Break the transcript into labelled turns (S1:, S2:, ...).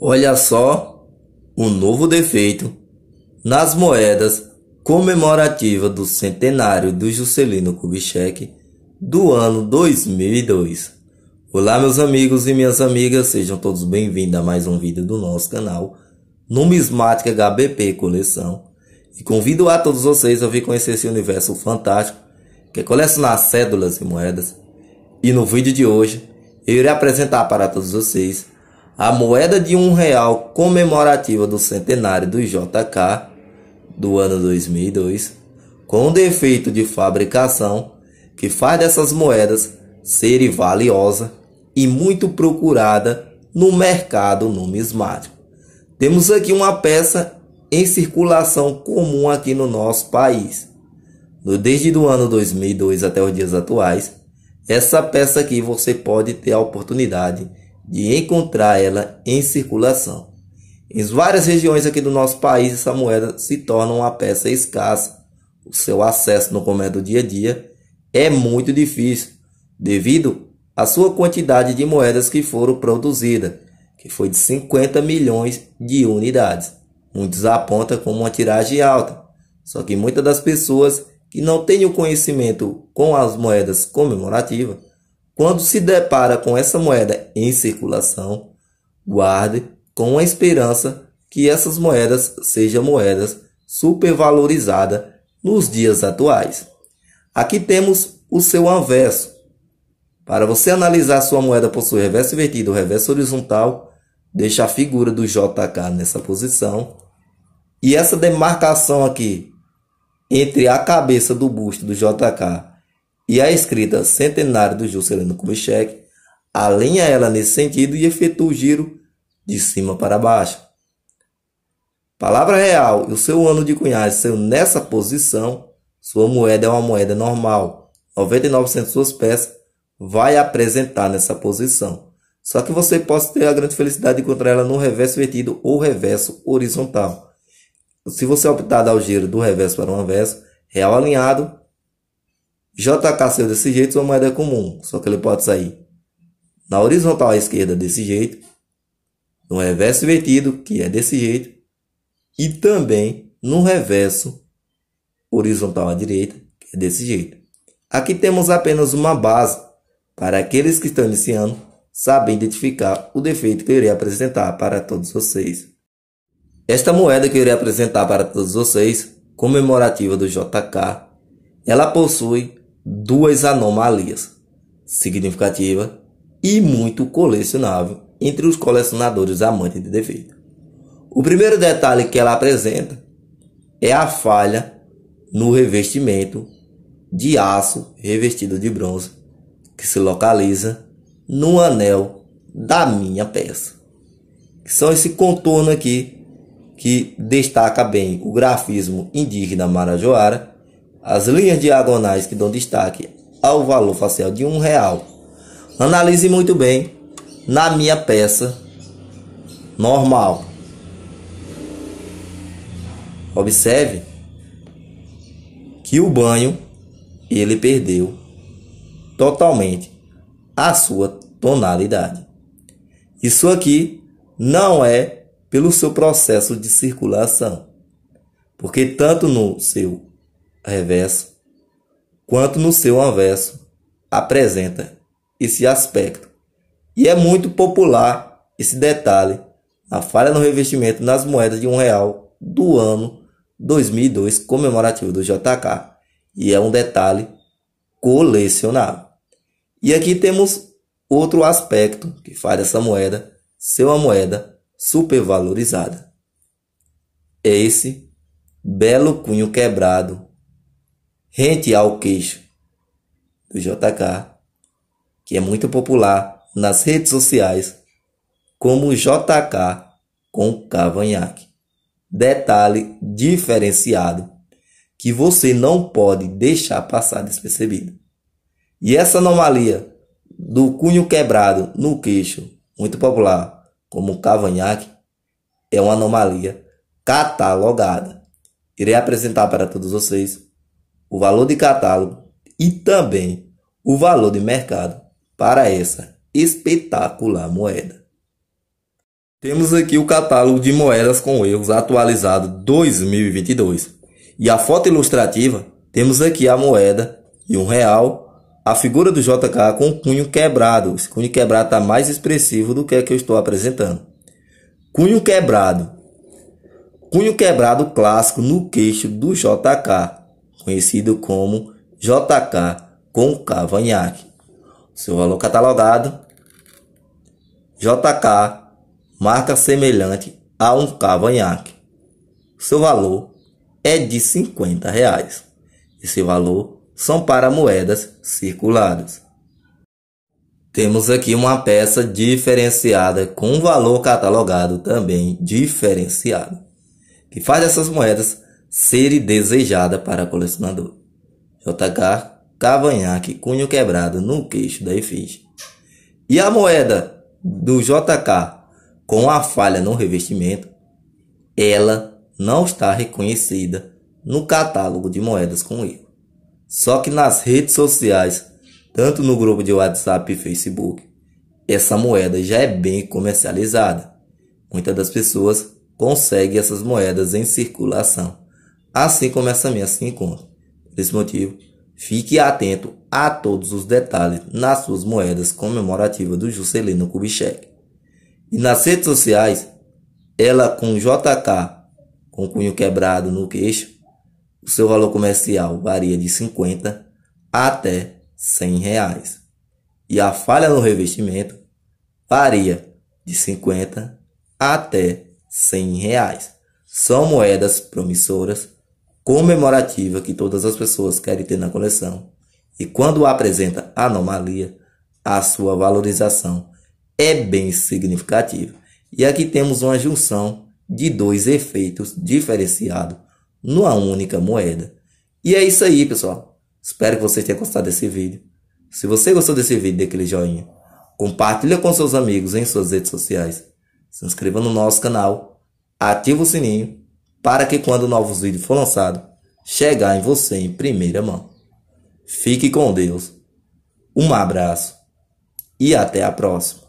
S1: Olha só um novo defeito nas moedas comemorativa do centenário do Juscelino Kubitschek do ano 2002. Olá meus amigos e minhas amigas, sejam todos bem-vindos a mais um vídeo do nosso canal Numismática HBP Coleção e convido a todos vocês a vir conhecer esse universo fantástico que é colecionar cédulas e moedas e no vídeo de hoje eu irei apresentar para todos vocês a moeda de um real comemorativa do centenário do JK do ano 2002, com um defeito de fabricação que faz dessas moedas serem valiosa e muito procurada no mercado numismático. Temos aqui uma peça em circulação comum aqui no nosso país. Desde o ano 2002 até os dias atuais, essa peça aqui você pode ter a oportunidade de encontrar ela em circulação. Em várias regiões aqui do nosso país, essa moeda se torna uma peça escassa. O seu acesso no comércio do dia a dia é muito difícil, devido à sua quantidade de moedas que foram produzidas, que foi de 50 milhões de unidades. Muitos apontam como uma tiragem alta, só que muitas das pessoas que não têm o conhecimento com as moedas comemorativas quando se depara com essa moeda em circulação, guarde com a esperança que essas moedas sejam moedas supervalorizadas nos dias atuais. Aqui temos o seu anverso. Para você analisar sua moeda por seu reverso invertido ou reverso horizontal, deixa a figura do JK nessa posição. E essa demarcação aqui entre a cabeça do busto do JK e a escrita centenário do Juscelino Kubitschek, alinha ela nesse sentido e efetua o giro de cima para baixo. Palavra real e o seu ano de cunhagem saiu nessa posição, sua moeda é uma moeda normal. 99% de suas peças vai apresentar nessa posição. Só que você pode ter a grande felicidade de encontrar ela no reverso invertido ou reverso horizontal. Se você optar dar o giro do reverso para o anverso, real alinhado, JK saiu desse jeito, sua moeda é comum, só que ele pode sair na horizontal à esquerda desse jeito, no reverso invertido, que é desse jeito, e também no reverso horizontal à direita, que é desse jeito. Aqui temos apenas uma base para aqueles que estão iniciando saber identificar o defeito que eu irei apresentar para todos vocês. Esta moeda que eu irei apresentar para todos vocês, comemorativa do JK, ela possui duas anomalias significativas e muito colecionável entre os colecionadores amantes de defeito. O primeiro detalhe que ela apresenta é a falha no revestimento de aço revestido de bronze que se localiza no anel da minha peça. São esse contorno aqui que destaca bem o grafismo indígena marajoara as linhas diagonais que dão destaque ao valor facial de um real. Analise muito bem na minha peça normal. Observe que o banho ele perdeu totalmente a sua tonalidade. Isso aqui não é pelo seu processo de circulação, porque tanto no seu reverso, quanto no seu anverso apresenta esse aspecto. E é muito popular esse detalhe, a falha no revestimento nas moedas de um real do ano 2002 comemorativo do JK. E é um detalhe colecionável. E aqui temos outro aspecto que faz essa moeda ser uma moeda supervalorizada. É esse belo cunho quebrado rente ao queixo do JK, que é muito popular nas redes sociais como JK com cavanhaque. Detalhe diferenciado que você não pode deixar passar despercebido. E essa anomalia do cunho quebrado no queixo, muito popular como cavanhaque, é uma anomalia catalogada. Irei apresentar para todos vocês o valor de catálogo e também o valor de mercado para essa espetacular moeda. Temos aqui o catálogo de moedas com erros atualizado 2022. E a foto ilustrativa, temos aqui a moeda e um real, a figura do JK com cunho quebrado. Esse cunho quebrado está mais expressivo do que é que eu estou apresentando. Cunho quebrado. Cunho quebrado clássico no queixo do JK, conhecido como JK com Cavanhaque. Seu valor catalogado JK, marca semelhante a um cavanhaque. Seu valor é de 50 reais. Esse valor são para moedas circuladas. Temos aqui uma peça diferenciada com valor catalogado também diferenciado, que faz essas moedas série desejada para colecionador. JK, cavanhaque, cunho quebrado no queixo da efígie. E a moeda do JK com a falha no revestimento, ela não está reconhecida no catálogo de moedas com erro. Só que nas redes sociais, tanto no grupo de WhatsApp e Facebook, essa moeda já é bem comercializada. Muitas das pessoas conseguem essas moedas em circulação assim como essa minha se assim encontra. Por esse motivo, fique atento a todos os detalhes nas suas moedas comemorativas do Juscelino Kubitschek. E nas redes sociais, ela com JK com cunho quebrado no queixo, o seu valor comercial varia de 50 até 100 reais. E a falha no revestimento varia de 50 até 100 reais. São moedas promissoras comemorativa que todas as pessoas querem ter na coleção. E quando apresenta anomalia, a sua valorização é bem significativa. E aqui temos uma junção de dois efeitos diferenciados numa única moeda. E é isso aí, pessoal. Espero que vocês tenham gostado desse vídeo. Se você gostou desse vídeo, dê aquele joinha. Compartilha com seus amigos em suas redes sociais. Se inscreva no nosso canal. Ativa o sininho para que quando novos vídeos for lançado, chegar em você em primeira mão. Fique com Deus. Um abraço e até a próxima.